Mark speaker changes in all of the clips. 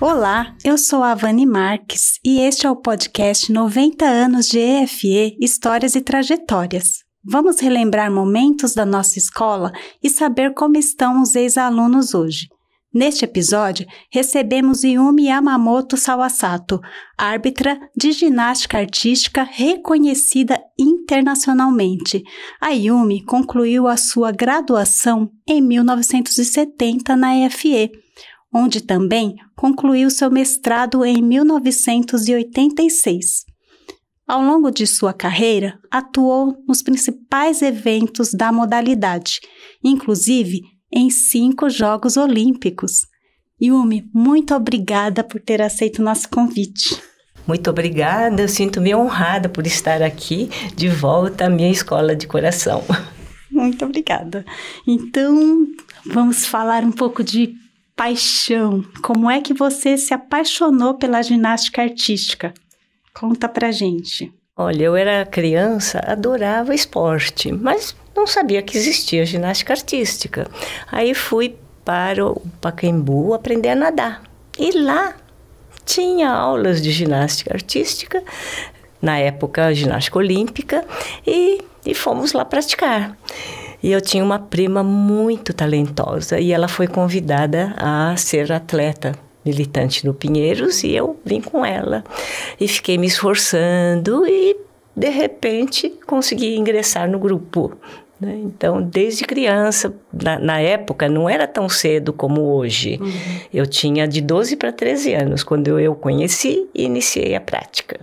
Speaker 1: Olá, eu sou a Vani Marques e este é o podcast 90 anos de EFE Histórias e Trajetórias. Vamos relembrar momentos da nossa escola e saber como estão os ex-alunos hoje. Neste episódio, recebemos Yumi Yamamoto Sawasato, árbitra de ginástica artística reconhecida internacionalmente. A Yumi concluiu a sua graduação em 1970 na EFE, onde também concluiu seu mestrado em 1986. Ao longo de sua carreira, atuou nos principais eventos da modalidade, inclusive em cinco Jogos Olímpicos. Yumi, muito obrigada por ter aceito o nosso convite.
Speaker 2: Muito obrigada, eu sinto-me honrada por estar aqui de volta à minha escola de coração.
Speaker 1: Muito obrigada. Então, vamos falar um pouco de paixão. Como é que você se apaixonou pela ginástica artística? Conta pra gente.
Speaker 2: Olha, eu era criança, adorava esporte, mas não sabia que existia ginástica artística. Aí fui para o Pacaembu aprender a nadar. E lá tinha aulas de ginástica artística, na época ginástica olímpica, e, e fomos lá praticar. E eu tinha uma prima muito talentosa e ela foi convidada a ser atleta militante do Pinheiros e eu vim com ela. E fiquei me esforçando e de repente consegui ingressar no grupo né? Então, desde criança, na, na, época, não era tão cedo como hoje. Uhum. Eu tinha de 12 para 13 anos quando eu conheci e iniciei a prática.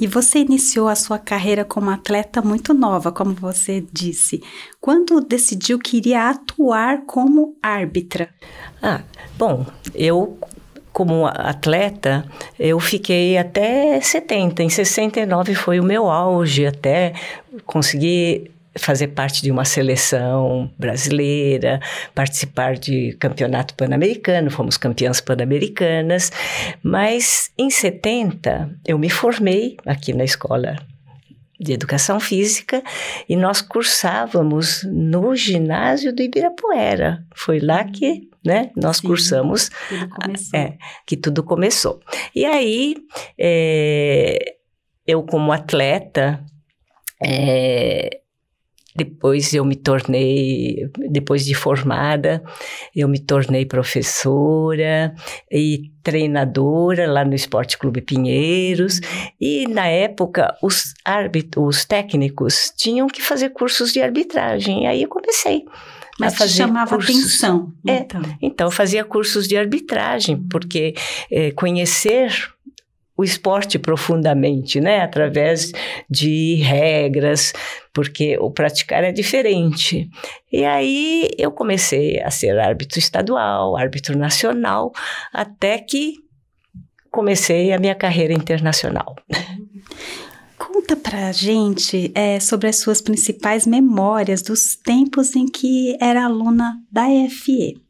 Speaker 1: E você iniciou a sua carreira como atleta muito nova, como você disse. Quando decidiu que iria atuar como árbitra? Ah, bom, eu como atleta, eu
Speaker 2: fiquei até 70. Em 69 foi o meu auge, até conseguir fazer parte de uma seleção brasileira, participar de campeonato pan-americano, fomos campeãs pan-americanas, mas em 70 eu me formei aqui na escola de educação física e nós cursávamos no ginásio do Ibirapuera. Foi lá que né, nós Sim, cursamos, tudo é, que tudo começou. E aí, é, eu como atleta, é, depois eu me tornei, depois de formada, eu me tornei professora e treinadora lá no Esporte Clube Pinheiros. E na época os árbitros, os técnicos tinham que fazer cursos de arbitragem. Aí eu comecei. Mas fazer. chamava cursos. atenção. É, então. É, então eu fazia cursos de arbitragem, porque é, conhecer o esporte profundamente, né? Através de regras, porque o praticar é diferente. E aí eu comecei a ser árbitro estadual, árbitro nacional, até que comecei a minha carreira internacional.
Speaker 1: Conta pra gente é, sobre as suas principais memórias dos tempos em que era aluna da EFE.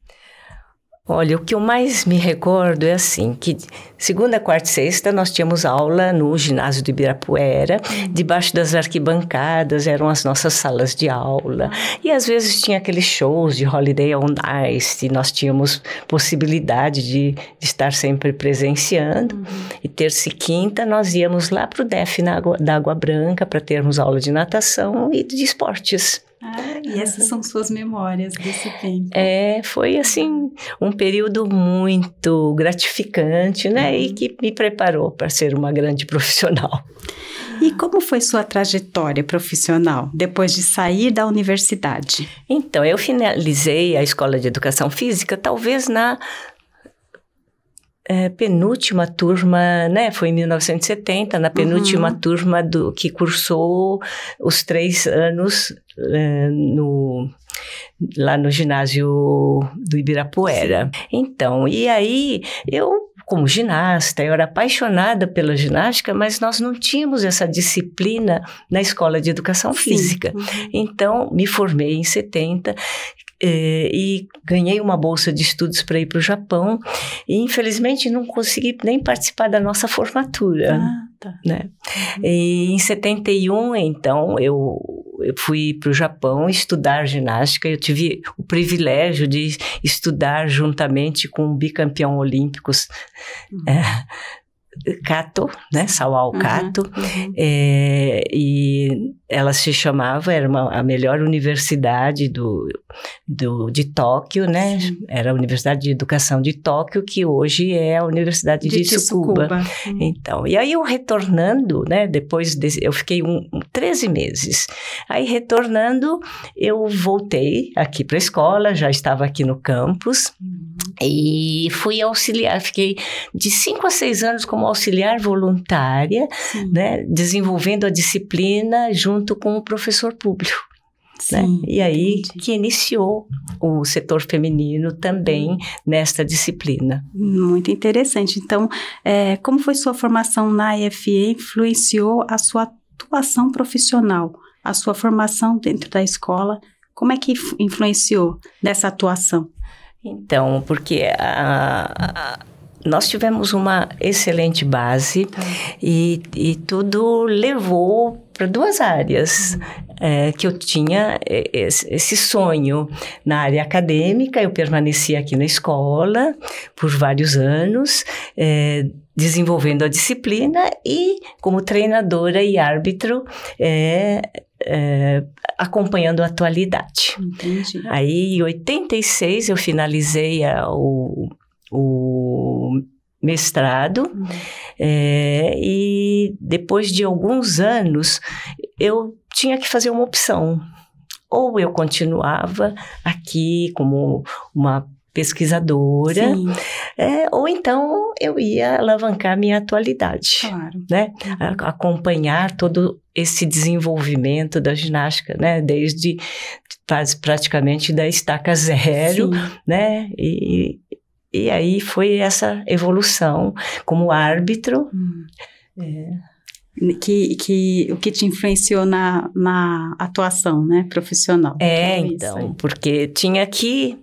Speaker 2: Olha, o que eu mais me recordo é assim, que segunda, quarta e sexta nós tínhamos aula no ginásio do Ibirapuera, hum. debaixo das arquibancadas eram as nossas salas de aula, e às vezes tinha aqueles shows de Holiday on Ice, e nós tínhamos possibilidade de, de estar sempre presenciando, uhum. e terça e quinta nós íamos lá para o DEF na Água, da Água Branca para termos aula de natação e de esportes.
Speaker 1: Ah, e essas são suas memórias desse tempo.
Speaker 2: É, foi assim, um período muito gratificante, né? Uhum. E que me preparou para ser uma grande profissional. E como foi sua trajetória profissional depois de sair da universidade? Então, eu finalizei a escola de educação física, talvez na é, penúltima turma, né? Foi em 1970, na penúltima uhum. turma do que cursou os três anos é, no lá no ginásio do Ibirapuera. Sim. Então, e aí eu como ginasta, eu era apaixonada pela ginástica, mas nós não tínhamos essa disciplina na escola de educação Sim. física. Uhum. Então, me formei em 70, é, e ganhei uma bolsa de estudos para ir para o Japão. E infelizmente não consegui nem participar da nossa formatura. Ah, tá. né? Uhum. E em 71, então, eu eu fui para o Japão estudar ginástica. Eu tive o privilégio de estudar juntamente com o bicampeão olímpicos uhum. é, Cato, né? Saual Cato. Uhum, uhum. é, e ela se chamava, era uma, a melhor universidade do, do, de Tóquio, né? Sim. Era a Universidade de Educação de Tóquio, que hoje é a Universidade de, de Tsukuba. Tsukuba. Uhum. Então, e aí eu retornando, né? Depois, eu fiquei um, 13 meses. Aí retornando, eu voltei aqui para a escola, já estava aqui no campus. Uhum. E fui auxiliar, fiquei de 5 a 6 anos como auxiliar voluntária, Sim. né, desenvolvendo a disciplina junto com o professor público. Né? e aí entendi. que iniciou o setor feminino também hum. nesta disciplina.
Speaker 1: Muito interessante. Então, é, como foi sua formação na IFE influenciou a sua atuação profissional, a sua formação dentro da escola? Como é que influenciou nessa atuação? Então, porque a, a nós tivemos uma excelente
Speaker 2: base e, e tudo levou para duas áreas é, que eu tinha esse sonho na área acadêmica eu permaneci aqui na escola por vários anos é, desenvolvendo a disciplina e como treinadora e árbitro é, é, acompanhando a atualidade. Entendi. Aí, em 86, eu finalizei a, o, o mestrado uhum. é, e depois de alguns anos eu tinha que fazer uma opção ou eu continuava aqui como uma pesquisadora, é, ou então eu ia alavancar minha atualidade, claro. né? Uhum. A, acompanhar todo esse desenvolvimento da ginástica, né? Desde faz praticamente da estaca zero, Sim. né? E, e aí foi essa evolução como árbitro. Hum.
Speaker 1: É. Que, que, o que te influenciou na, na atuação né, profissional. É, é então, porque tinha que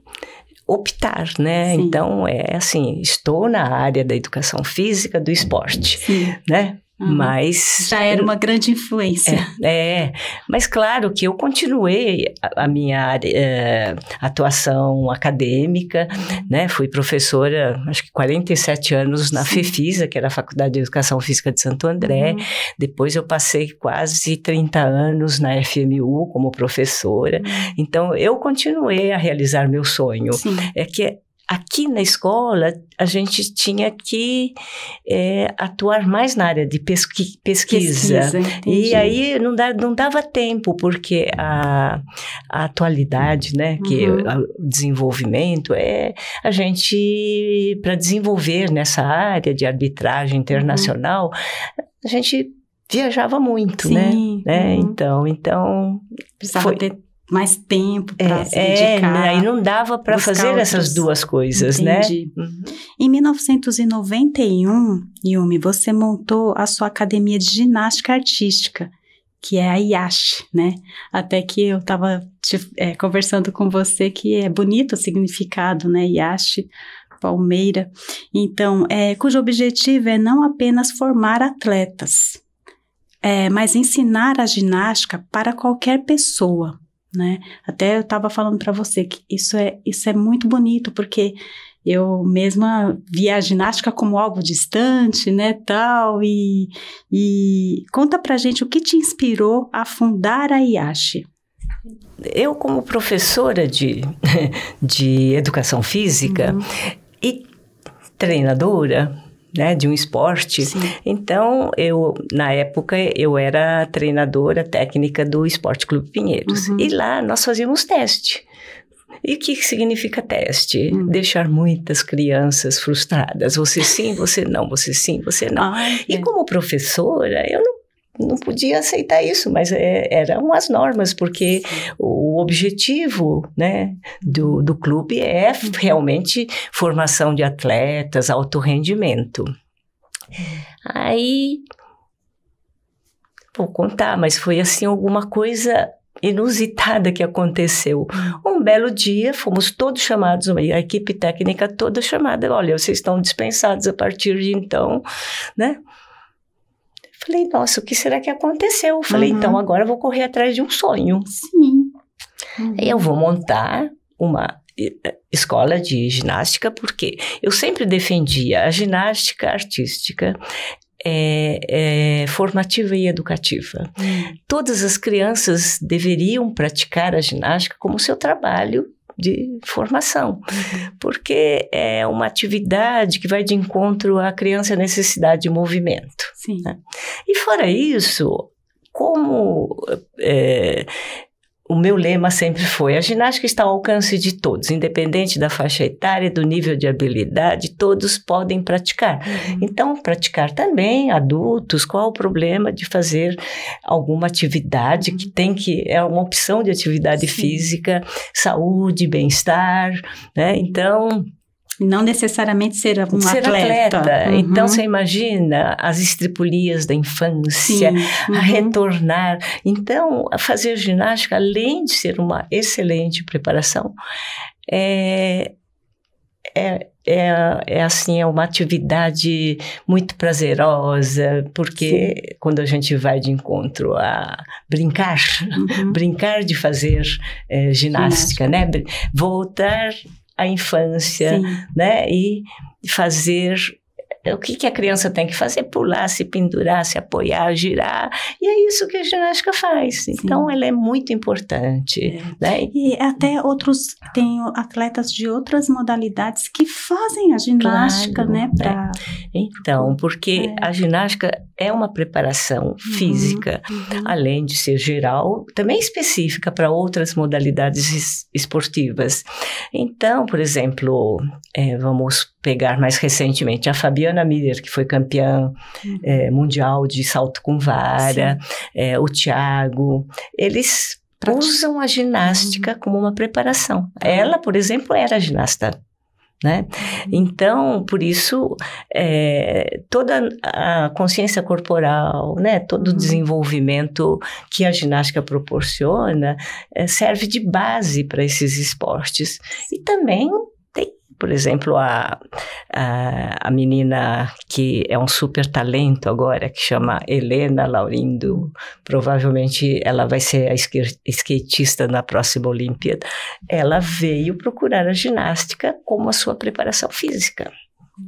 Speaker 2: optar, né? Sim. Então é assim, estou na área da educação física do esporte, Sim. né? Uhum. Mas. Já era uma grande influência. É, é, mas claro que eu continuei a, minha é, atuação acadêmica, né? Fui professora, acho que 47 anos na Sim. FEFISA, que era a Faculdade de Educação Física de Santo André. Uhum. Depois eu passei quase 30 anos na FMU como professora. Uhum. Então eu continuei a realizar meu sonho. Sim. É que Aqui na escola, a gente tinha que é, atuar mais na área de pesqui pesquisa. pesquisa e aí não, dá, não dava tempo, porque a, a atualidade, né, que uhum. o desenvolvimento é a gente, para desenvolver nessa área de arbitragem uhum. internacional, uhum. a gente viajava muito, né? Sim, né? Uhum. Então, então...
Speaker 1: Precisava foi, ter mais tempo para é, se é, dedicar. É, aí não dava para fazer outros... essas duas coisas, né? Entendi. né? Uhum. Em 1991, Yumi, você montou a sua academia de ginástica artística, que é a IASH, né? Até que eu estava é, conversando com você que é bonito o significado, né? IASH, Palmeira. Então, é, cujo objetivo é não apenas formar atletas, é, mas ensinar a ginástica para qualquer pessoa né? Até eu estava falando para você que isso é, isso é muito bonito, porque eu mesma via a ginástica como algo distante, né, tal, e, e conta para gente o que te inspirou a fundar a IASH.
Speaker 2: Eu, como professora de, de educação física uhum. e treinadora, né, de um esporte. Sim. Então, eu na época eu era treinadora técnica do Esporte Clube Pinheiros uhum. e lá nós fazíamos teste. E o que significa teste? Hum. Deixar muitas crianças frustradas. Você sim, você não, você sim, você não. Ah, e é. como professora, eu não não podia aceitar isso, mas é, eram as normas, porque o objetivo né, do, do clube é uhum. realmente formação de atletas, alto rendimento. Aí, vou contar, mas foi assim alguma coisa inusitada que aconteceu. Uhum. Um belo dia, fomos todos chamados, a equipe técnica toda chamada, olha, vocês estão dispensados a partir de então, né? Falei, nossa, o que será que aconteceu? Falei, então uhum. então agora eu vou correr atrás de um sonho.
Speaker 1: Sim. Uhum.
Speaker 2: Eu vou montar uma eh, eh, escola de ginástica, porque eu sempre defendia a ginástica artística. É, é, formativa e educativa. Hum. Todas as crianças deveriam praticar a ginástica como seu trabalho de formação, uhum. porque é uma atividade que vai de encontro à criança necessidade de movimento. Sim. Né? E fora isso, como é, o meu lema sempre foi: a ginástica está ao alcance de todos, independente da faixa etária, do nível de habilidade, todos podem praticar. Uhum. Então, praticar também adultos, qual o problema de fazer alguma atividade que tem que é uma opção de atividade Sim. física, saúde, bem-estar, né? Então,
Speaker 1: não necessariamente ser um ser atleta. atleta. Uhum. Então você
Speaker 2: imagina as estripulias da infância, uhum. a retornar. Então, fazer ginástica, além de ser uma excelente preparação, é, é, é, é, assim, é uma atividade muito prazerosa, porque Sim. quando a gente vai de encontro a brincar, uhum. brincar de fazer é, ginástica, ginástica, né? Voltar a infância, Sim. né? E fazer o que, que a criança tem que fazer? Pular, se pendurar, se apoiar, girar. E é isso que a ginástica faz. Sim. Então, ela é
Speaker 1: muito importante. É. Né? E até outros, tem atletas de outras modalidades que fazem a ginástica, claro, né? É. Pra...
Speaker 2: Então, porque é. a ginástica é uma preparação uhum, física, uhum. além de ser geral, também específica para outras modalidades esportivas. Então, por exemplo, é, vamos pegar mais recentemente a Fabiana Miller, que foi campeã uhum. é, mundial de salto com vara, é, o Tiago, eles usam a ginástica uhum. como uma preparação. Tá. Ela, por exemplo, era ginasta. Né? Uhum. Então, por isso, é, toda a consciência corporal, né, todo o uhum. desenvolvimento que a ginástica proporciona, é, serve de base para esses esportes. E também por exemplo, a, a, a, menina que é um super talento agora, que chama Helena Laurindo, provavelmente ela vai ser a skatista na próxima Olimpíada. Ela veio procurar a ginástica como a sua preparação física.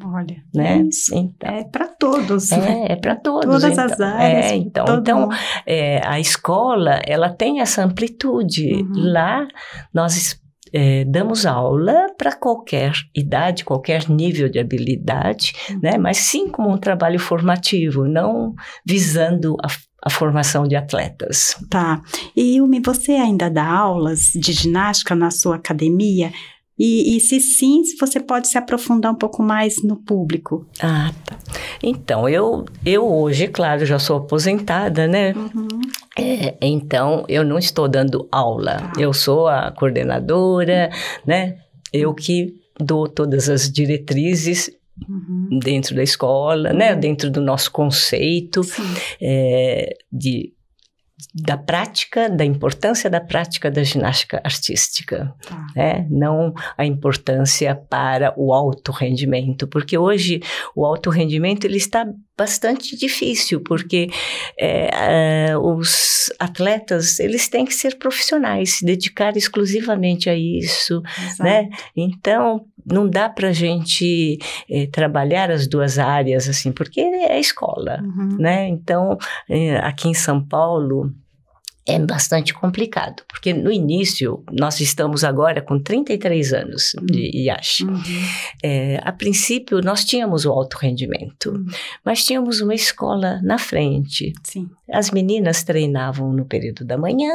Speaker 2: Olha, né? é isso. Então, é para todos. É, né? é para todos. Todas então, as é, áreas. É, então, então é, a escola ela tem essa amplitude. Uhum. Lá nós é, damos aula para qualquer idade, qualquer nível de habilidade, hum. né? mas sim como um trabalho formativo,
Speaker 1: não visando a, a formação de atletas. Tá. E Yumi, você ainda dá aulas de ginástica na sua academia? E, e, se sim, se você pode se aprofundar um pouco mais no público. Ah, tá.
Speaker 2: Então, eu, eu hoje, claro, já sou aposentada, né? Uhum. É, então, eu não estou dando aula, tá. eu sou a coordenadora, né? Eu que dou todas as diretrizes uhum. dentro da escola, né? Uhum. Dentro do nosso conceito é, de da prática, da importância da prática da ginástica artística, ah. né? não a importância para o alto rendimento, porque hoje o alto rendimento ele está bastante difícil, porque é, é os atletas eles têm que ser profissionais, se dedicar exclusivamente a isso, né? Exato. né? Então não dá para a gente eh, trabalhar as duas áreas assim, porque é escola, uhum. né? Então, eh, aqui em São Paulo é bastante complicado, porque no início nós estamos agora com 33 anos de IASH. Uhum. É, a princípio nós tínhamos o alto rendimento, uhum. mas tínhamos uma escola na frente. Sim. As meninas treinavam no período da manhã,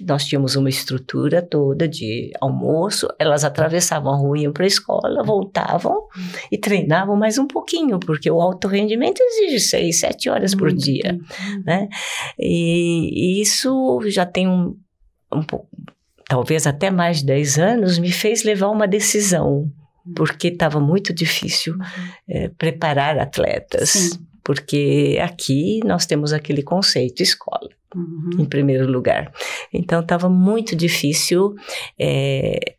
Speaker 2: nós tínhamos uma estrutura toda de almoço, elas atravessavam a rua, iam para a escola, voltavam e treinavam mais um pouquinho, porque o alto rendimento exige seis, sete horas por dia, né? E, isso já tem um, um pouco, talvez até mais de dez anos, me fez levar uma decisão hum. porque estava muito difícil é, preparar atletas. Sim porque aqui nós temos aquele conceito escola. Uhum. Em primeiro lugar. Então, estava muito difícil é,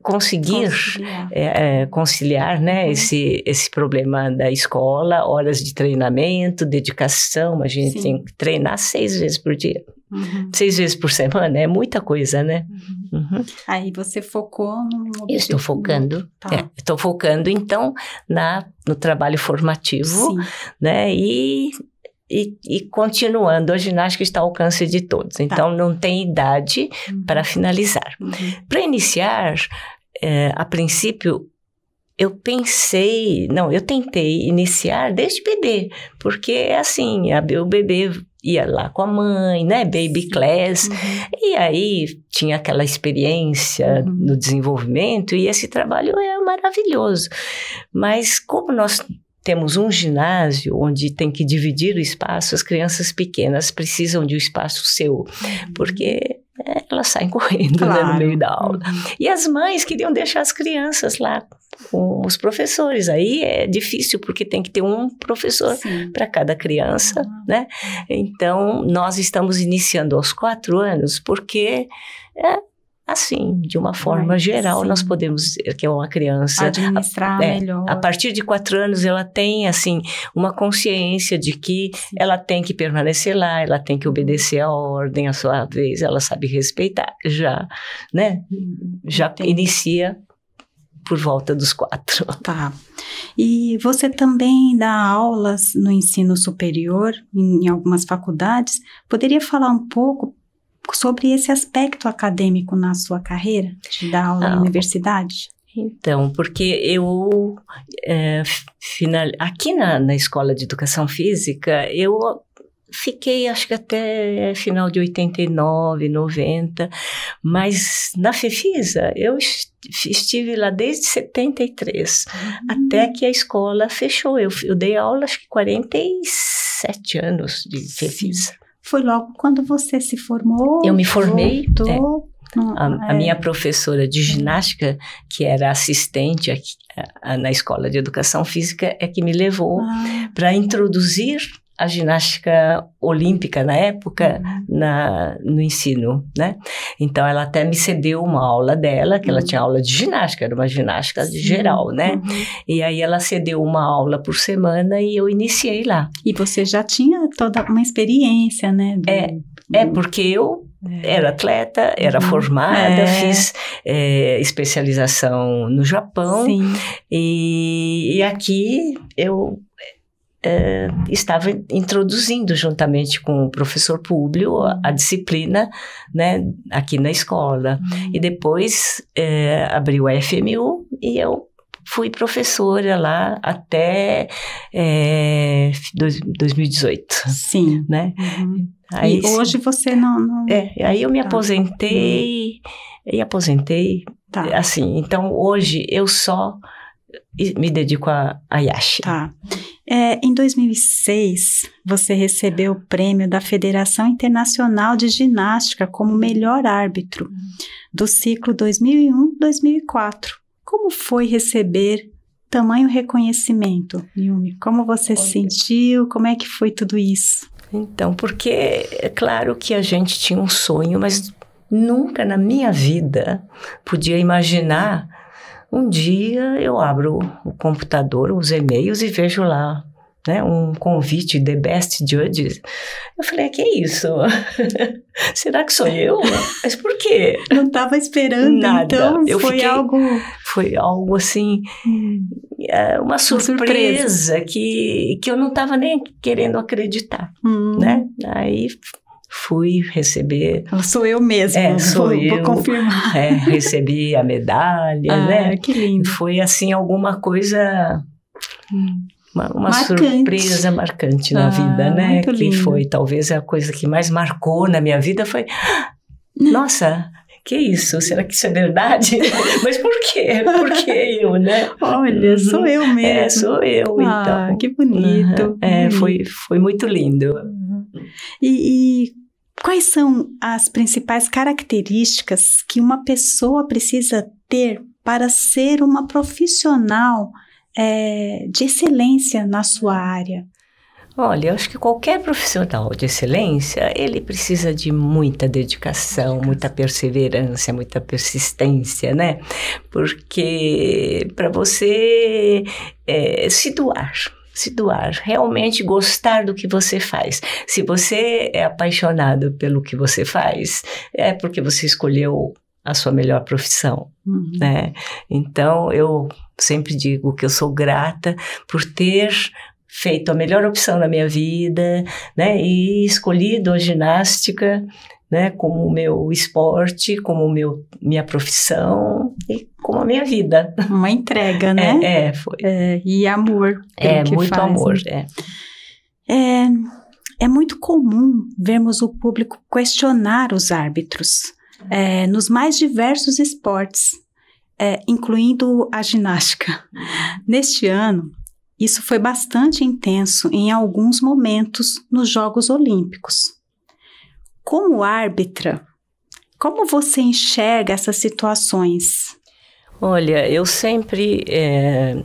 Speaker 2: conseguir conciliar, é, conciliar né, uhum. esse, esse problema da escola, horas de treinamento, dedicação. A gente Sim. tem que treinar seis vezes por dia. Uhum. Seis vezes por semana é muita coisa, né? Uhum.
Speaker 1: uhum. Aí você focou no. Eu estou
Speaker 2: focando. Tá. É, estou focando, então, na, no trabalho formativo, Sim. né? E, e, e, continuando, a ginástica está ao alcance de todos. Tá. Então, não tem idade uhum. para finalizar. Uhum. Para iniciar, é, a princípio, eu pensei, não, eu tentei iniciar desde bebê, porque assim, a, o bebê ia lá com a mãe, né, baby class, uhum. e aí tinha aquela experiência uhum. no desenvolvimento e esse trabalho é maravilhoso. Mas como nós temos um ginásio onde tem que dividir o espaço, as crianças pequenas precisam de um espaço seu, uhum. porque elas saem correndo claro. né, no meio da aula. Uhum. E as mães queriam deixar as crianças lá com os professores. Aí é difícil, porque tem que ter um professor para cada criança, uhum. né? Então, nós estamos iniciando aos quatro anos, porque é, Assim, de uma forma geral, sim. nós podemos dizer que é uma criança. Administrar a, é, melhor. A partir de quatro anos, ela tem, assim, uma consciência de que sim. ela tem que permanecer lá, ela tem que obedecer à ordem, à sua vez, ela sabe respeitar. Já, né? Hum, já inicia por volta dos quatro. Tá.
Speaker 1: E você também dá aulas no ensino superior, em algumas faculdades. Poderia falar um pouco sobre esse aspecto acadêmico na sua carreira de dar aula na ah. universidade?
Speaker 2: Então, porque eu é, final, aqui na, na escola de educação física eu fiquei acho que até final de 89, 90, mas na Fefisa eu estive lá desde 73, uhum. até que a escola fechou. Eu, eu dei aula acho
Speaker 1: que 47
Speaker 2: anos de Fefisa. Sim.
Speaker 1: Foi logo quando você se formou? Eu me formei. Voltou, é. a, a, é. minha
Speaker 2: professora de ginástica, que era assistente aqui, a, a, na escola de educação física, é que me levou ah. para introduzir a ginástica olímpica na época uhum. na, no ensino, né? Então ela até me cedeu uma aula dela, que uhum. ela tinha aula de ginástica, era uma ginástica de geral, né? Uhum. E aí ela cedeu uma aula por semana e eu
Speaker 1: iniciei lá. E você já tinha toda uma experiência, né? Do, é, é do...
Speaker 2: é porque eu é. era atleta, era uhum. formada, é. fiz é, especialização no Japão e, e aqui eu eh, estava introduzindo juntamente com o professor Públio a, disciplina né, aqui na escola. Uhum. E depois eh, abriu a FMU e eu fui professora lá até 2018. Eh, sim. Né? Uhum. Aí, e hoje
Speaker 1: você não... não... É, aí eu me tá. aposentei,
Speaker 2: e aposentei, tá. assim, então hoje eu só me dedico a, a Yashi. Tá.
Speaker 1: É, em 2006, você recebeu o prêmio da Federação Internacional de Ginástica como melhor árbitro do ciclo 2001-2004. Como foi receber tamanho reconhecimento, Yumi? Como você se sentiu? Como é que foi tudo isso? Então, porque é claro que a gente
Speaker 2: tinha um sonho, mas nunca na minha vida podia imaginar um dia eu abro o computador, os e-mails e vejo lá né, um convite The Best Judges. Eu falei, que é isso? Será que sou eu? Mas por quê? Não estava esperando, Nada. então eu foi fiquei, algo... Foi algo assim, hum. É, uma, surpresa uma surpresa, Que, que eu não estava nem querendo acreditar, hum. né? Aí fui receber. Então, sou eu mesma. É, sou vou, eu. Vou confirmar. É, recebi a medalha, ah, né? Que lindo. Foi assim alguma coisa. Hum. Uma, uma marcante. surpresa marcante na ah, vida, né? Que lindo. foi talvez a coisa que mais marcou na minha vida foi. Né? Nossa, que isso? Será que isso é verdade? Mas por quê? Por que eu, né? Olha, uhum. sou eu mesmo. É, sou eu, ah, então. Que bonito. Uhum. É, foi, foi muito lindo. Uhum.
Speaker 1: E, e, Quais são as principais características que uma pessoa precisa ter para ser uma profissional é, de excelência na sua área?
Speaker 2: Olha, eu acho que qualquer profissional de excelência, ele precisa de muita dedicação, muita perseverança, muita persistência, né? Porque para você é, se doar, se doar, realmente gostar do que você faz. Se você é apaixonado pelo que você faz, é porque você escolheu a sua melhor profissão,
Speaker 1: uhum. né?
Speaker 2: Então eu sempre digo que eu sou grata por ter feito a melhor opção da minha vida, né? E escolhido a ginástica né, como o meu esporte, como meu minha profissão e como a
Speaker 1: minha vida. Uma entrega, né? É, é foi. É, e amor. É, muito faz, amor, é. é. É muito comum vermos o público questionar os árbitros é, nos mais diversos esportes, é, incluindo a ginástica. Neste ano, isso foi bastante intenso em alguns momentos nos Jogos Olímpicos. Como árbitra, como você enxerga essas situações? Olha,
Speaker 2: eu sempre, é,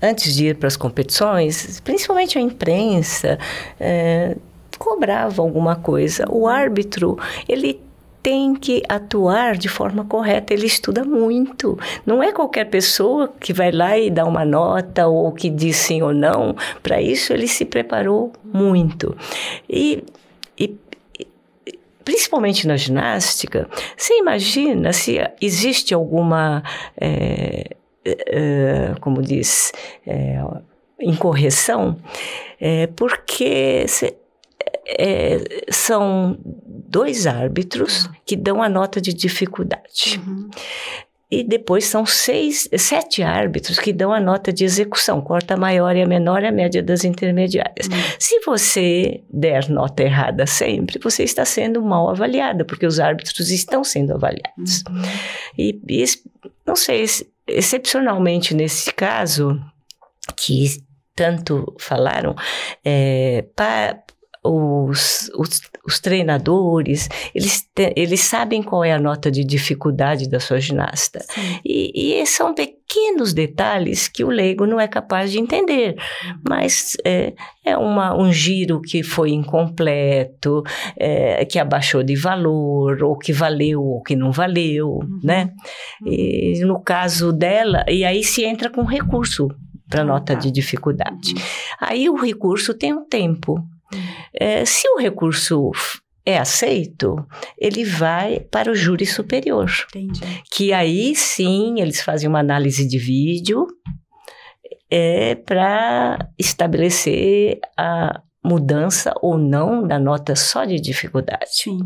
Speaker 2: antes de ir para as competições, principalmente a imprensa, é, cobrava alguma coisa. O árbitro, ele tem que atuar de forma correta, ele estuda muito. Não é qualquer pessoa que vai lá e dá uma nota ou que diz sim ou não. Para isso, ele se preparou muito. E, e principalmente na ginástica, você imagina se existe alguma, é, é, como diz, é, incorreção, é, porque é, são dois árbitros tá. que dão a nota de dificuldade. Uhum. E depois são seis, sete árbitros que dão a nota de execução, corta a maior e a menor e a média das intermediárias. Uhum. Se você der nota errada sempre, você está sendo mal avaliada, porque os árbitros estão sendo avaliados. Uhum. E, e, não sei, excepcionalmente nesse caso, que tanto falaram, é, eh, para os, os os treinadores, eles, te, eles sabem qual é a nota de dificuldade da sua ginasta. E, e, são pequenos detalhes que o leigo não é capaz de entender, mas é, é uma, um giro que foi incompleto, é, que abaixou de valor, ou que valeu, ou que não valeu, uhum. né? Uhum. E no caso dela, e aí se entra com recurso para ah, nota tá. de dificuldade. Uhum. Aí o recurso tem um tempo. É, se o recurso é aceito, ele vai para o júri superior. Entendi. Que aí sim eles fazem uma análise de vídeo é, para estabelecer a mudança ou não da nota só de dificuldade. Sim.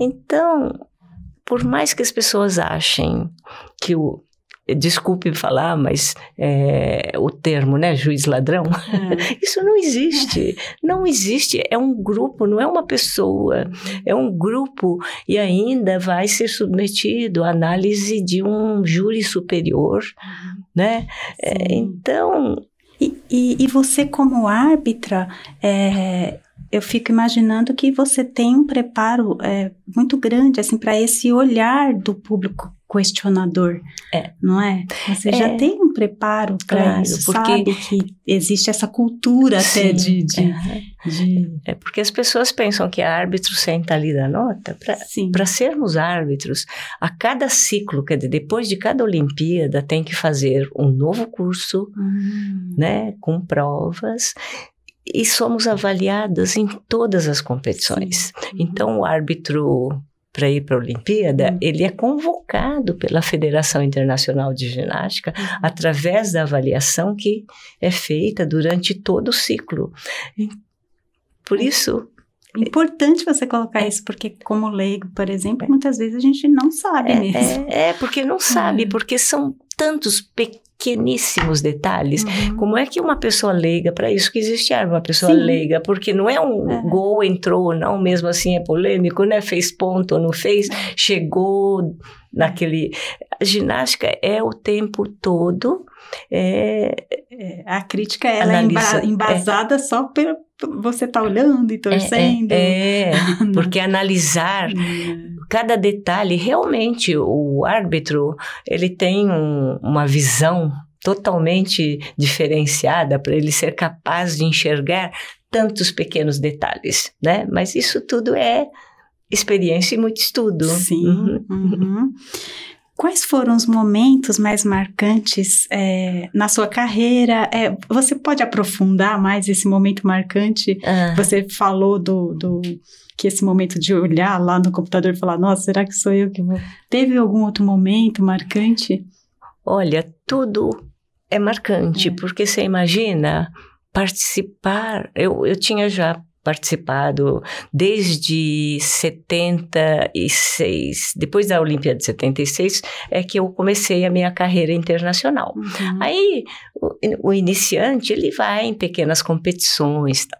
Speaker 2: Então, por mais que as pessoas achem que o desculpe falar, mas é, o termo, né, juiz ladrão, é. isso não existe. Não existe. É um grupo, não é uma pessoa. É um grupo e ainda vai ser submetido à análise de um júri superior,
Speaker 1: né? É, então. E, e, e, você, como árbitra, é, eu fico imaginando que você tem um preparo é, muito grande assim para esse olhar do público questionador, é. não é? Você é. já tem um preparo para claro, isso, porque... sabe que existe essa cultura Sim, até de, de, é. de, É
Speaker 2: porque as pessoas pensam que árbitro senta ali da nota. Para sermos árbitros, a cada ciclo, quer dizer, depois de cada Olimpíada, tem que fazer um novo curso, hum. né, com provas, e somos avaliadas em todas as competições. Uhum. Então, o árbitro para ir para a Olimpíada, uhum. ele é convocado pela Federação Internacional de Ginástica uhum. através da avaliação que é feita durante todo o ciclo.
Speaker 1: Por é isso, Importante você colocar é. isso, porque como leigo, por exemplo, é. muitas vezes a gente não sabe é, mesmo. É, é porque não sabe, uhum. porque são
Speaker 2: tantos pequenos pequeníssimos detalhes. Uhum. Como é que uma pessoa leiga, para isso que existe uma pessoa Sim. leiga, porque não é um é. gol entrou, não, mesmo assim é polêmico, né? Fez ponto ou não fez, chegou naquele. A ginástica é o tempo todo. É, é a crítica ela é analisa, é embasada
Speaker 1: é. só por você tá olhando e é, torcendo.
Speaker 2: É, é, é porque analisar cada detalhe, realmente o árbitro, ele tem um, uma visão totalmente diferenciada para ele ser capaz de enxergar tantos pequenos detalhes, né? Mas isso tudo é experiência
Speaker 1: e muito estudo. Sim. Uhum. uhum. Quais foram os momentos mais marcantes é, na sua carreira? É, você pode aprofundar mais esse momento marcante? Ah. Você falou do, do que esse momento de olhar lá no computador e falar, nossa, será que sou eu que vou? Teve algum outro momento marcante?
Speaker 2: Olha, tudo é marcante, é. porque você imagina participar. Eu, eu tinha já participado desde 76, depois da Olimpíada de 76, é que eu comecei a minha carreira internacional. Uhum. Aí o, o, iniciante ele vai em pequenas competições. Tá?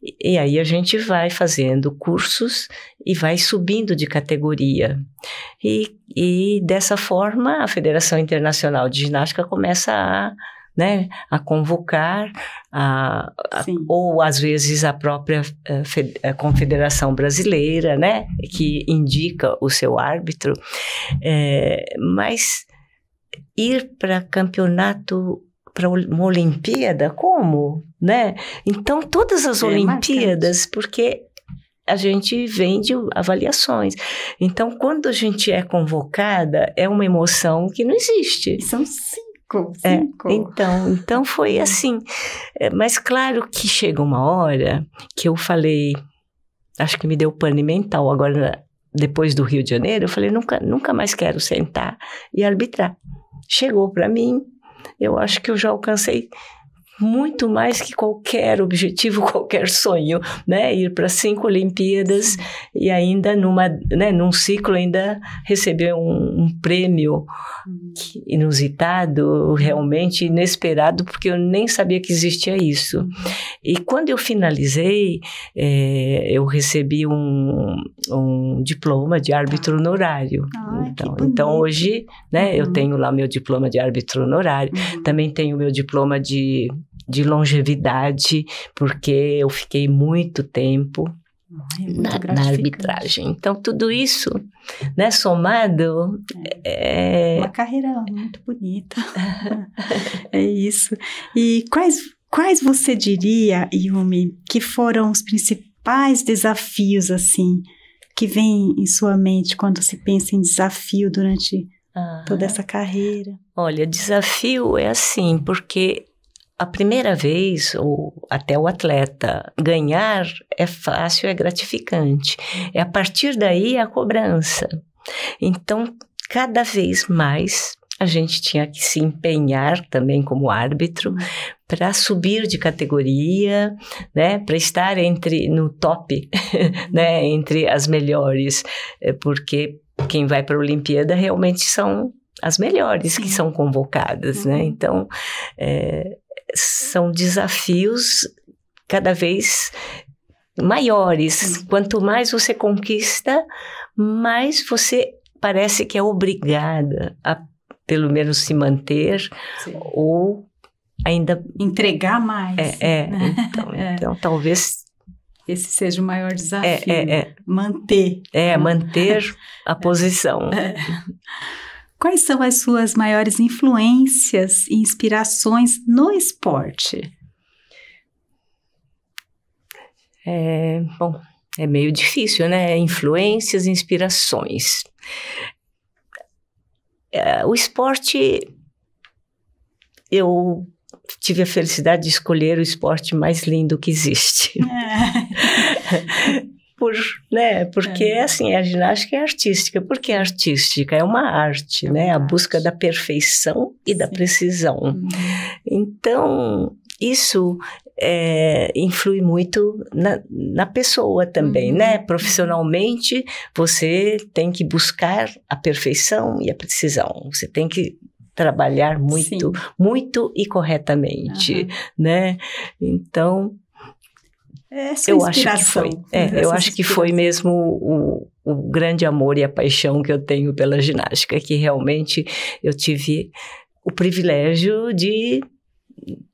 Speaker 2: E, e aí a gente vai fazendo cursos e vai subindo de categoria. E, e dessa forma a Federação Internacional de Ginástica começa a né, a convocar, a, a, ou às vezes a própria eh, a Confederação Brasileira, né, que indica o seu árbitro, é, mas ir para campeonato para uma Olimpíada, como, né? Então todas as é Olimpíadas, marcante. porque a gente vende avaliações. Então, quando a gente é convocada, é uma emoção que não existe. São cinco é, cinco. É, então, então foi assim. É, mas claro que chega uma hora que eu falei, acho que me deu pane mental agora depois do Rio de Janeiro, eu falei nunca, nunca mais quero sentar e arbitrar. Chegou para mim, eu acho que eu já alcancei muito mais que qualquer objetivo, qualquer sonho, né? Ir para cinco Olimpíadas e ainda numa, né, num ciclo ainda receber um, um prêmio uhum. inusitado, realmente inesperado, porque eu nem sabia que existia isso. E quando eu finalizei, é, eu recebi um, um diploma de árbitro tá. honorário. Ah, então, então hoje, né, eu uhum. tenho lá meu diploma de árbitro honorário, uhum. também tenho meu diploma de de longevidade, porque eu fiquei muito tempo é na, na, arbitragem. Então, tudo isso, né, somado. É. É... Uma
Speaker 1: carreira muito bonita. é isso. E quais, quais você diria, Yumi, que foram os principais desafios, assim, que vem em sua mente quando se pensa em desafio durante toda ah. essa carreira?
Speaker 2: Olha, desafio é assim, porque a primeira vez, ou até o atleta, ganhar é fácil, é gratificante. É a partir daí a cobrança. Então, cada vez mais a gente tinha que se empenhar também como árbitro uhum. para subir de categoria, né, para estar entre no top, né, entre as melhores, é, porque quem vai para a Olimpíada realmente são as melhores Sim. que são convocadas, né. uhum. né? Então, é, são desafios cada vez maiores. Sim. Quanto mais você conquista, mais você parece que é obrigada a pelo menos se manter Sim. ou ainda
Speaker 1: entregar mais. É, é, é. então, é.
Speaker 2: então talvez
Speaker 1: esse seja o maior
Speaker 2: desafio. É, é, é. Manter. É, né? manter a posição. É.
Speaker 1: Quais são as suas maiores influências e inspirações no esporte? É, bom, é meio difícil, né? Influências,
Speaker 2: inspirações. É, o esporte, eu tive a felicidade de escolher o esporte mais lindo que existe.
Speaker 1: É.
Speaker 2: por, né? Porque é. assim, a ginástica é artística. Por que é artística? É uma arte, é uma né? Arte. A busca da perfeição e Sim. da precisão. Hum. Então, isso é, influi muito na, na pessoa também, né? Uhum. Profissionalmente, você tem que buscar a perfeição e a precisão. Você tem que trabalhar muito, Sim. muito e corretamente, uhum. né? Então,
Speaker 1: é essa eu acho que foi. É, uhum, eu acho que
Speaker 2: foi mesmo o, o grande amor e a paixão que eu tenho pela ginástica, que realmente eu tive o privilégio de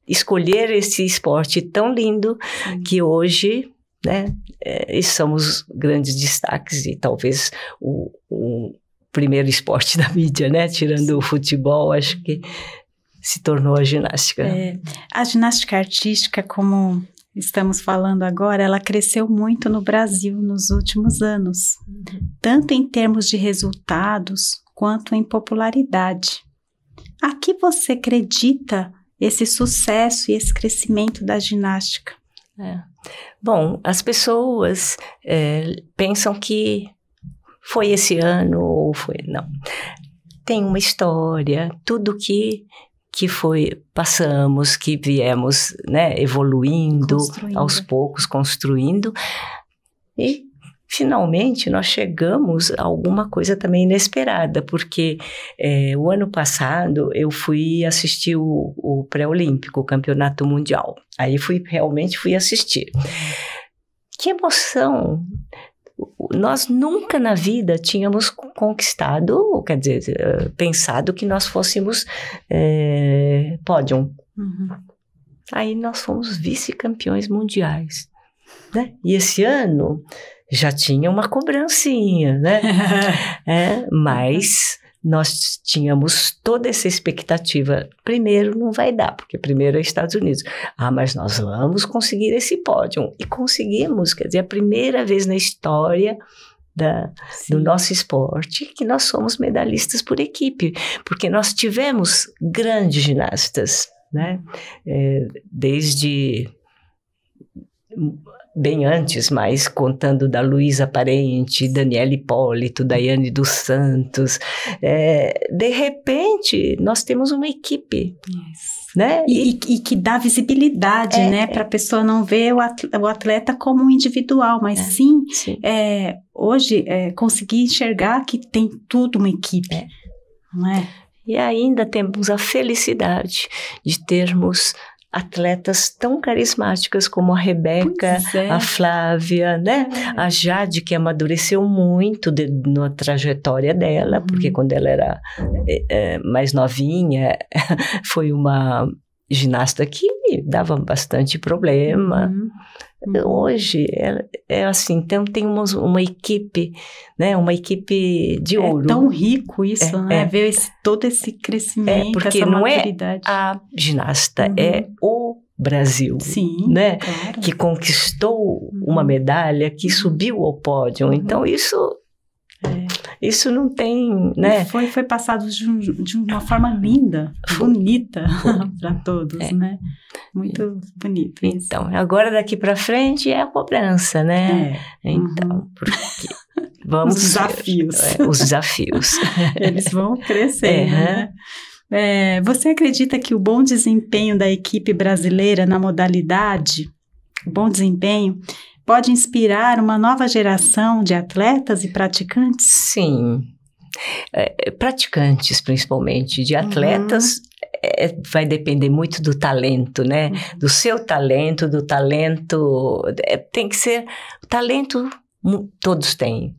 Speaker 2: escolher esse esporte tão lindo que hoje né, é, são os grandes destaques e talvez o, o primeiro esporte da mídia, né? Tirando o futebol, acho que se tornou a ginástica. É,
Speaker 1: a ginástica artística, como estamos falando agora, ela cresceu muito no Brasil nos últimos anos, tanto em termos de resultados quanto em popularidade. A que você acredita esse sucesso e esse crescimento da ginástica? É. Bom, as pessoas é, pensam que
Speaker 2: foi esse ano ou foi. Não. Tem uma história, tudo que que foi passamos, que viemos, né, evoluindo aos poucos, construindo e finalmente nós chegamos a alguma coisa também inesperada, porque é, o ano passado eu fui assistir o, o pré-olímpico, o campeonato mundial. Aí fui realmente fui assistir. Que emoção! nós nunca na vida tínhamos conquistado, quer dizer, eh, pensado que nós fôssemos é, eh, pódio. Uhum. Aí nós fomos vice-campeões mundiais. Né? E esse ano já tinha uma cobrancinha, né? é, mas nós tínhamos toda essa expectativa. Primeiro, não vai dar, porque primeiro é Estados Unidos. Ah, mas nós vamos conseguir esse pódio. E conseguimos, quer dizer, a primeira vez na história da, do nosso esporte que nós somos medalhistas por equipe, porque nós tivemos grandes ginastas, né? É, desde bem antes, mas contando da Luísa Parente, Daniela Hipólito, Daiane dos Santos. É, de repente, nós temos
Speaker 1: uma equipe. Yes. Né? E, e, e, que dá visibilidade, é, né? É. Para a pessoa não ver o atleta, o atleta como um individual, mas é, sim, sim. É, hoje é, conseguir enxergar que tem tudo uma equipe. Não é? E ainda
Speaker 2: temos a felicidade de termos atletas tão carismáticas como a Rebeca, é. a Flávia, né? É. A Jade, que amadureceu muito de, na trajetória dela, uhum. porque quando ela era é, mais novinha, foi uma ginasta que dava bastante problema. Uhum. Uhum. Hoje é, é, assim, então tem uma, uma, equipe, né? Uma equipe de é ouro. É tão
Speaker 1: rico isso, é, né? É. Ver esse, todo esse crescimento, é porque não é maturidade. é a
Speaker 2: ginasta, é uhum. é o Brasil, Sim, né? Claro. Que conquistou uma uhum. medalha, que uhum. subiu ao pódio. Então isso
Speaker 1: é. Isso não tem, né? Foi, foi passado de, um, de uma forma linda, bonita para todos, é. né? Muito é. bonito. Isso. Então, agora
Speaker 2: daqui para frente é a cobrança, né? É. Então, uhum. porque vamos é, os desafios, os desafios.
Speaker 1: Eles vão crescer, né? É, você acredita que o bom desempenho da equipe brasileira na modalidade, o bom desempenho, pode inspirar uma nova geração de atletas e praticantes? Sim.
Speaker 2: É, praticantes, principalmente, de atletas, uhum. É, vai depender muito do talento, né? Uhum. Do seu talento, do talento. É, tem que ser. Talento todos têm.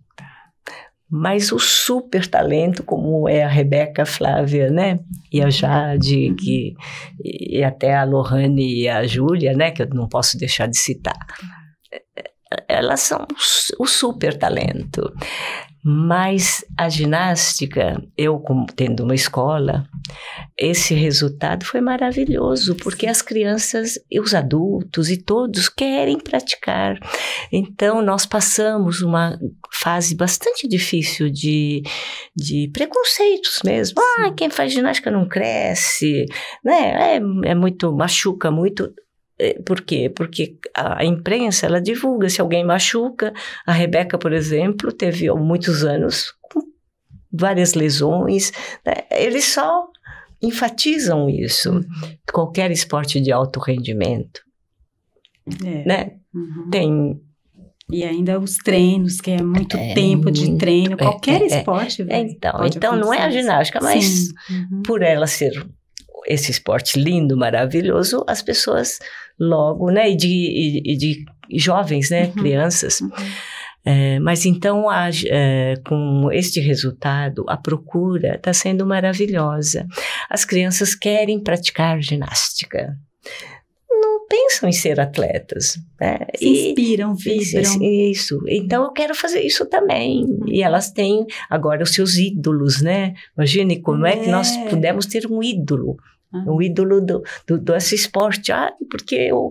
Speaker 2: Mas o super talento, como é a Rebeca a Flávia, né? E a Jade, uhum. que, e até a Lohane e a Júlia, né? Que eu não posso deixar de citar elas são o super talento. Mas a ginástica, eu como tendo uma escola, esse resultado foi maravilhoso, porque as crianças e os adultos e todos querem praticar. Então, nós passamos uma fase bastante difícil de, de preconceitos mesmo. Ah, Sim. Ah, quem faz ginástica não cresce, né? É, é muito, machuca muito é, por quê? Porque a imprensa, ela divulga se alguém machuca. A Rebeca, por exemplo, teve muitos anos com várias lesões. Né? Eles só enfatizam isso. Uhum. Qualquer esporte de alto rendimento.
Speaker 1: É. Né? Uhum. Tem e ainda os treinos, que é muito é, tempo de treino, é, qualquer é, é. esporte. É, então, então não é a ginástica, mas uhum. por ela ser
Speaker 2: esse esporte lindo, maravilhoso, as pessoas logo, né? E de, e, e de jovens, né? Uhum. Crianças. Uhum. É, mas então, a, é, com este resultado, a procura está sendo maravilhosa. As crianças querem praticar ginástica. Não pensam em ser atletas. Né? Se inspiram, vibram. Isso. Então, eu quero fazer isso também. Uhum. E elas têm agora os seus ídolos, né? Imagine como é, é que nós é. pudemos ter um ídolo Uhum. Ah. O ídolo do, do, do esporte. Ah, porque eu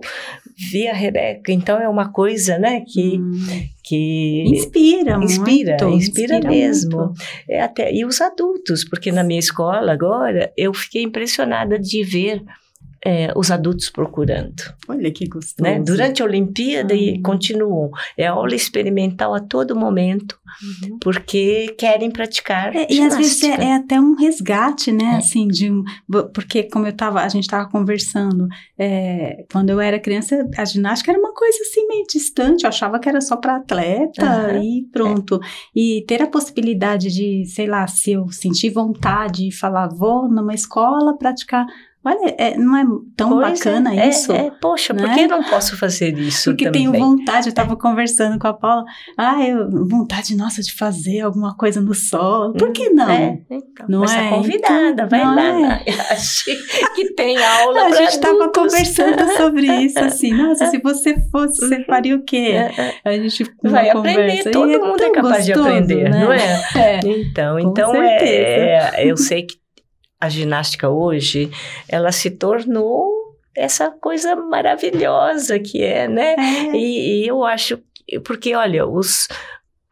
Speaker 2: vi a Rebeca. Então é uma coisa, né, que. Uhum. que inspira, inspira, muito, inspira, inspira mesmo. Muito. É até, e os adultos, porque na minha escola agora eu fiquei impressionada de ver é, os adultos procurando. Olha que gostoso. Né? Durante a Olimpíada e uhum. continuam. É aula experimental a todo momento, uhum. porque querem praticar. É, e às vezes é, é,
Speaker 1: até um resgate, né? É. Assim, de um, porque como eu tava, a gente estava conversando, é, quando eu era criança, a ginástica era uma coisa assim meio distante, eu achava que era só para atleta uhum. e pronto. E ter a possibilidade de, sei lá, se eu sentir vontade e falar, vou numa escola praticar Olha, é, não é tão pois é, bacana é, isso? É, é, poxa, né? por que eu não
Speaker 2: posso fazer
Speaker 1: isso? Porque também? tenho vontade, eu estava conversando com a Paula, ah, eu, vontade nossa de fazer alguma coisa no sol. Por hum, que não? É, então, não tá é convidada, então, vai lá. É? que tem aula. A gente estava conversando sobre isso, assim, nossa, se você fosse, você uhum. faria o quê? É, a gente vai aprender, todo mundo é capaz gostoso, de aprender, né? não é?
Speaker 2: Então, então é, eu sei que a ginástica hoje, ela se tornou essa coisa maravilhosa que é, né? É. E, e, eu acho, porque olha, os,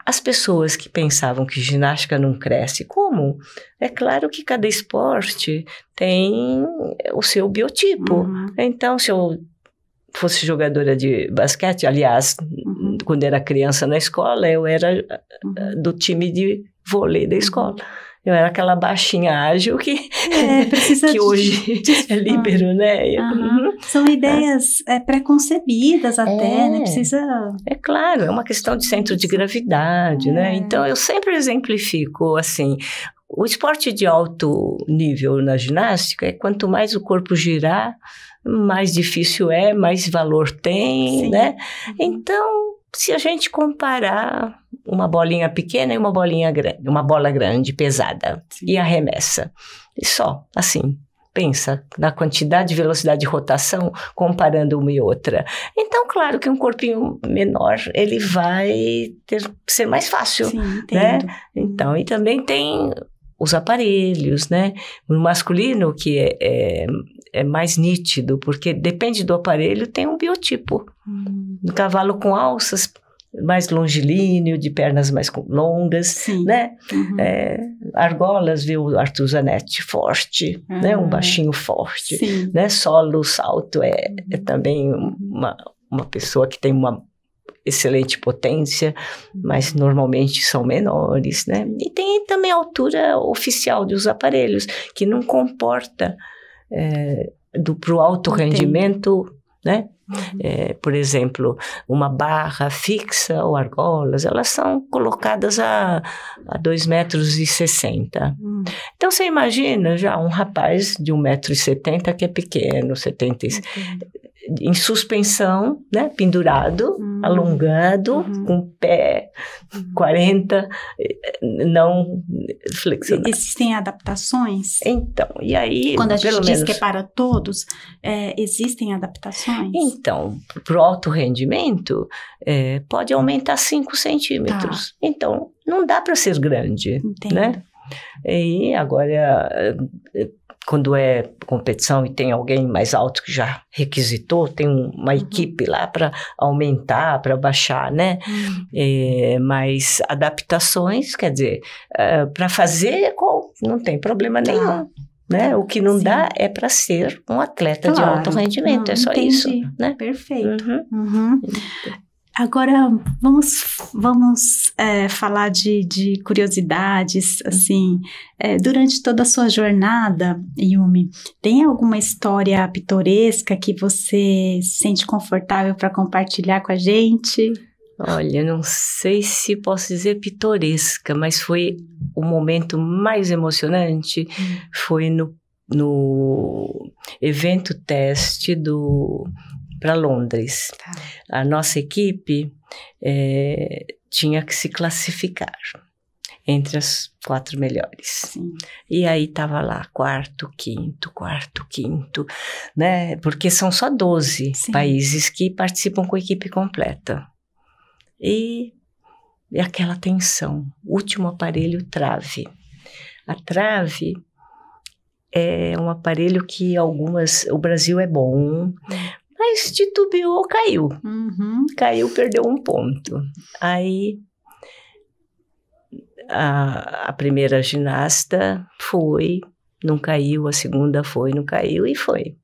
Speaker 2: as pessoas que pensavam que ginástica não cresce, como? É claro que cada esporte tem o seu biotipo. Uhum. Então, se eu fosse jogadora de basquete, aliás, uhum. quando era criança na escola, eu era uhum. do time de vôlei da uhum. escola. Uhum. Eu era aquela baixinha ágil que, é, que hoje é líbero, né? Uhum.
Speaker 1: São ideias é, preconcebidas até, né? é, né? Precisa...
Speaker 2: É claro, é uma questão de centro de gravidade, né? É. Então, eu sempre exemplifico, assim, o esporte de alto nível na ginástica é quanto mais o corpo girar, mais difícil é, mais valor tem, Sim. né? Uhum. Então, se a gente comparar uma bolinha pequena e uma bolinha grande, uma bola grande, pesada, e arremessa. E só, assim, pensa na quantidade, velocidade de rotação comparando uma e outra. Então, claro que um corpinho menor ele vai ter, ser mais fácil, Sim, né? Então, e também tem os aparelhos, né? No masculino que é, é é mais nítido, porque depende do aparelho, tem um biotipo. Hum. Um cavalo com alças mais longilíneo, de pernas mais longas, Sim. né? Uhum. É, argolas, viu, Arthur Zanetti, forte, né? Um ah, baixinho forte, Sim. né? Solo, salto, é, é uhum. também uhum. uma, uma pessoa que tem uma excelente potência, uhum. mas normalmente são menores, né? E tem também a altura oficial dos aparelhos, que não comporta é, eh, para o alto rendimento, né? É, por exemplo, uma barra fixa ou argolas, elas são colocadas a, a 2,60 metros. E sessenta. Uhum. Então, você imagina já um rapaz de 1,70 metro que é pequeno, 70, em suspensão, né?
Speaker 1: Pendurado, uhum.
Speaker 2: alongado, uhum. com o pé 40, uhum. não flexionado.
Speaker 1: Existem adaptações? Então,
Speaker 2: e aí... Quando a gente diz menos... que é para
Speaker 1: todos, é, existem adaptações?
Speaker 2: Então, para alto rendimento, é, pode aumentar 5 centímetros. Tá. Então, não dá para ser grande, né? Entendo. né? E agora, quando é competição e tem alguém mais alto que já requisitou, tem uma uhum. equipe lá para aumentar, para baixar, né? Uhum. É, mas adaptações, quer dizer, é, para fazer é não tem problema tá. nenhum. Né? O que não Sim. dá é para ser um atleta claro. de alto rendimento, é não, é só entendi. isso. Né? Perfeito. Uhum.
Speaker 1: Uhum. Agora, vamos, vamos é, falar de, de, curiosidades, assim, é, durante toda a sua jornada, Yumi, tem alguma história pitoresca que você sente confortável para compartilhar com a gente? Olha, não sei se posso dizer pitoresca,
Speaker 2: mas foi o momento mais emocionante, hum. foi no, no evento teste do para Londres. Tá. A nossa equipe é, tinha que se classificar entre as quatro melhores. Sim. E aí tava lá quarto, quinto, quarto, quinto, né? Porque são só 12 Sim. países que participam com equipe completa. E, e aquela tensão, último aparelho trave. A trave é um aparelho que algumas. O Brasil é bom, hum. Mas titubeou, caiu. Uhum. Caiu, perdeu um ponto. Aí a, a, primeira ginasta foi, não caiu, a segunda foi, não caiu e foi.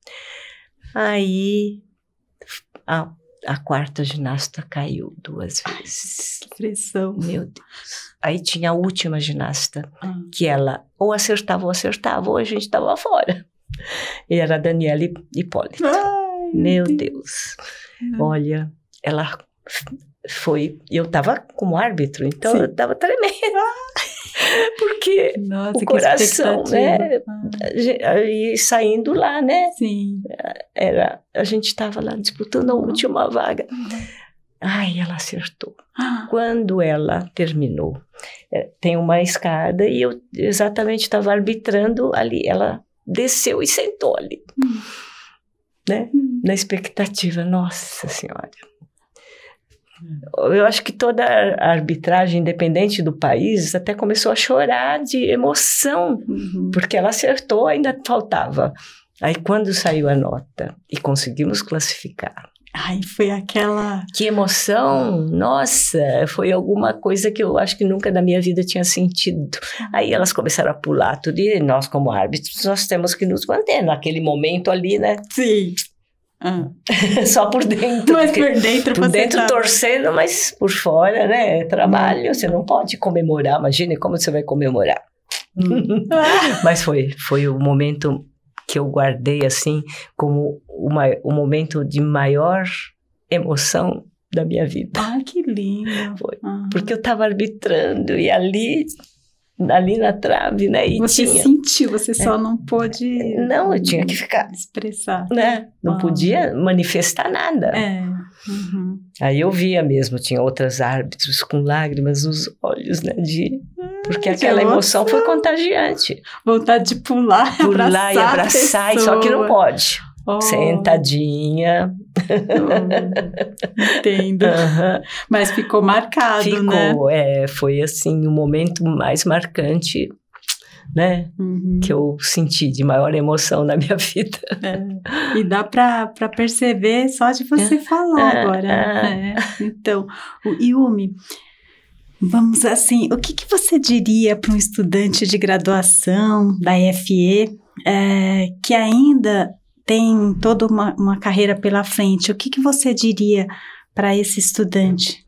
Speaker 2: Aí a, a quarta ginasta caiu duas vezes. Que
Speaker 1: pressão. Meu
Speaker 2: Deus. Aí tinha a última ginasta, uhum. que ela ou acertava ou acertava, ou a gente estava fora. E era a Daniela Hipólito. Ah! Meu uhum. Deus. É. Olha, ela foi. Eu estava como árbitro, então Sim. eu estava tremendo. Porque Nossa, o coração, né? Ah. E saindo lá, né? Sim. Era, a gente estava lá disputando a uhum. última vaga. Uhum. Ai, ela acertou. Ah. Quando ela terminou, é, tem uma escada e eu exatamente estava arbitrando ali. Ela desceu e sentou ali. Hum né? Hum. Na expectativa, nossa senhora. Uhum. Eu acho que toda a arbitragem, independente do país, até começou a chorar de emoção, uhum. porque ela acertou, ainda faltava. Aí, quando saiu a nota e conseguimos classificar, Ai, foi aquela. Que emoção! Ah. Nossa, foi alguma coisa que eu acho que nunca na minha vida tinha sentido. Aí elas começaram a pular tudo e nós, como árbitros, nós temos que nos manter naquele momento ali, né? Sim. Ah. Só por dentro. Mas por dentro, por dentro tá... torcendo, mas por fora, né? É trabalho, hum. você não pode comemorar. Imagine como você vai comemorar. Hum. mas foi, foi o momento que eu guardei assim como o momento de maior emoção da minha vida.
Speaker 1: Ah, que lindo! Foi. Uhum.
Speaker 2: Porque eu estava arbitrando e ali ali na trave, né? E você tinha,
Speaker 1: sentiu, você né? só não pôde. Não, eu tinha que ficar. Expressar. Né? Não ah.
Speaker 2: podia manifestar nada. É.
Speaker 1: Uhum.
Speaker 2: Aí eu via mesmo, tinha outras árbitros com lágrimas nos olhos, né? De porque é aquela é emoção foi contagiante. Vontade de pular, pular abraçar e abraçar, e só que não pode. Oh. Sentadinha. Oh, entendo. Uhum. Mas ficou marcado, ficou, né? Ficou, é. Foi assim, o momento mais marcante, né? Uhum. Que eu senti de maior emoção na
Speaker 1: minha vida. É. E dá pra, pra perceber só de você é. falar agora. Né? Então, o Yumi... Vamos assim, o que, que você diria para um estudante de graduação da IFE é, eh, que ainda tem toda uma, uma, carreira pela frente? O que, que você diria para esse estudante?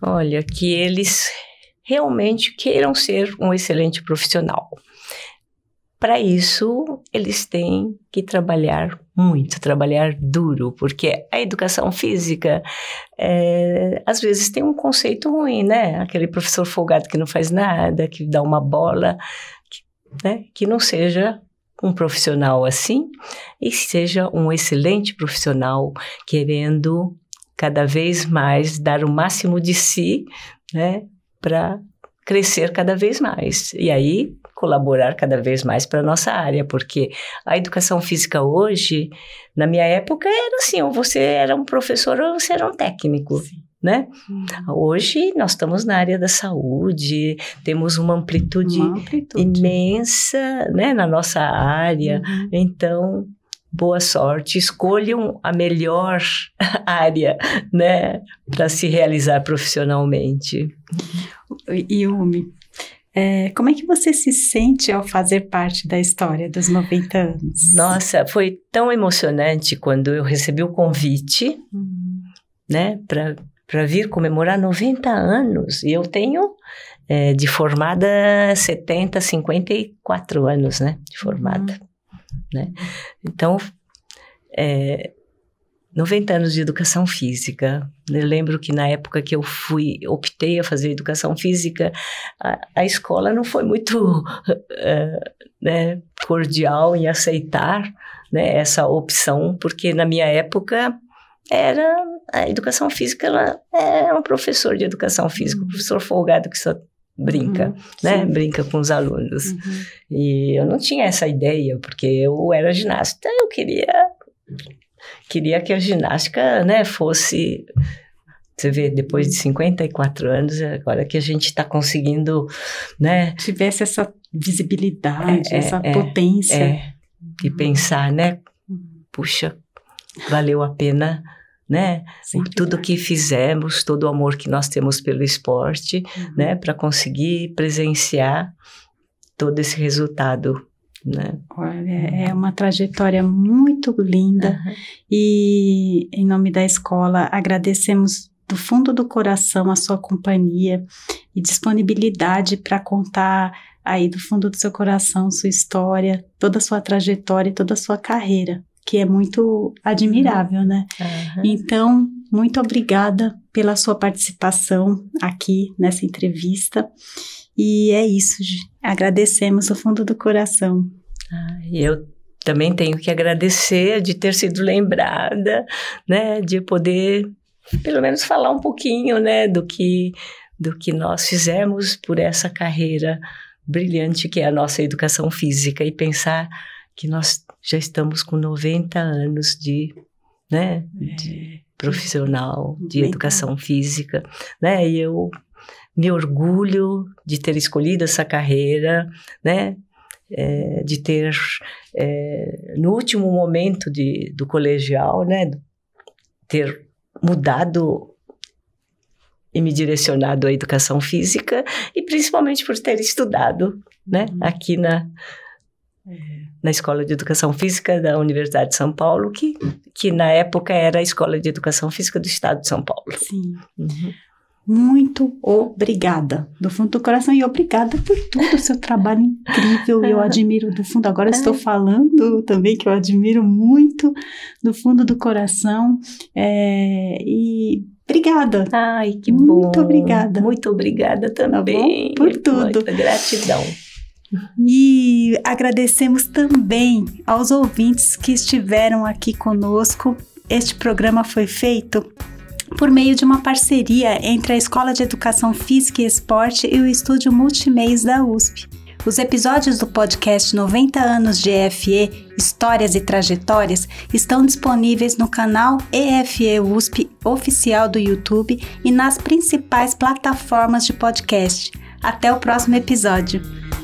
Speaker 1: Olha, que eles realmente queiram
Speaker 2: ser um excelente profissional para isso, eles têm que trabalhar muito, trabalhar duro, porque a educação física é, às vezes tem um conceito ruim, né? Aquele professor folgado que não faz nada, que dá uma bola, que, né? que não seja um profissional assim e seja um excelente profissional querendo cada vez mais dar o máximo de si, né? Para crescer cada vez mais e aí colaborar cada vez mais para nossa área, porque a educação física hoje, na minha época era assim, ou você era um professor ou você era um técnico. Sim. Né? Uhum. Hoje nós estamos na área da saúde, temos uma amplitude, uma amplitude. imensa né, na nossa área. Uhum. Então, boa sorte, escolham a melhor área
Speaker 1: né, para se realizar profissionalmente. Uhum. Yumi, é, como é que você se sente ao fazer parte da história dos 90 anos?
Speaker 2: Nossa, foi tão emocionante quando eu recebi o convite, uhum. né, para vir comemorar 90 anos. E eu tenho é, de formada 70, 54 anos, né, de formada, uhum. né? Então, é, 90 anos de educação física. Eu lembro que na época que eu fui, optei a fazer educação física, a, a escola não foi muito eh, né, cordial em aceitar né, essa opção, porque na minha época era a educação física, ela era é um professor de educação física, um uhum. professor folgado que só brinca, uhum, né? Sim. Brinca com os alunos. Uhum. E eu não tinha essa ideia, porque eu era ginasta, eu queria Queria que a ginástica, né, fosse você vê, depois de 54 anos, agora que a gente está conseguindo, né? Tivesse essa visibilidade, é, essa é, é. potência. É. E pensar, né? Puxa, valeu a pena, né? tudo que fizemos, todo o amor que nós temos pelo esporte, uhum. né? Para conseguir presenciar todo esse resultado né?
Speaker 1: Olha, é uma trajetória muito linda uhum. e em nome da escola agradecemos do fundo do coração a sua companhia e disponibilidade para contar aí do fundo do seu coração sua história, toda a sua trajetória e toda a sua carreira, que é muito admirável, né? Uhum. Então, muito obrigada pela sua participação aqui nessa entrevista. E é isso. Agradecemos do fundo do coração.
Speaker 2: Ah, eu também tenho que agradecer de ter sido lembrada, né, de poder pelo menos falar um pouquinho, né, do que do que nós fizemos por essa carreira brilhante que é a nossa educação física e pensar que nós já estamos com 90 anos de, né, é, de profissional de educação física, né? E eu me orgulho de ter escolhido essa carreira, né? É, de ter é, no último momento de, do colegial, né, ter mudado e me direcionado à educação física e principalmente por ter estudado, né, uhum. aqui na na escola de educação física da Universidade de São Paulo, que que na época era a escola de educação física do Estado de São Paulo. Sim.
Speaker 1: Uhum. Muito obrigada do fundo do coração e obrigada por tudo, seu trabalho incrível. Eu admiro do fundo. Agora estou falando também que eu admiro muito do fundo do coração. É, e Obrigada. Ai, que Muito bom. obrigada. Muito obrigada tá também. Tá por tudo.
Speaker 2: Muita gratidão.
Speaker 1: E agradecemos também aos ouvintes que estiveram aqui conosco. Este programa foi feito por meio de uma parceria entre a Escola de Educação Física e Esporte e o Estúdio Multimeios da USP. Os episódios do podcast 90 anos de EFE, Histórias e Trajetórias, estão disponíveis no canal EFE USP oficial do YouTube e nas principais plataformas de podcast. Até o próximo episódio.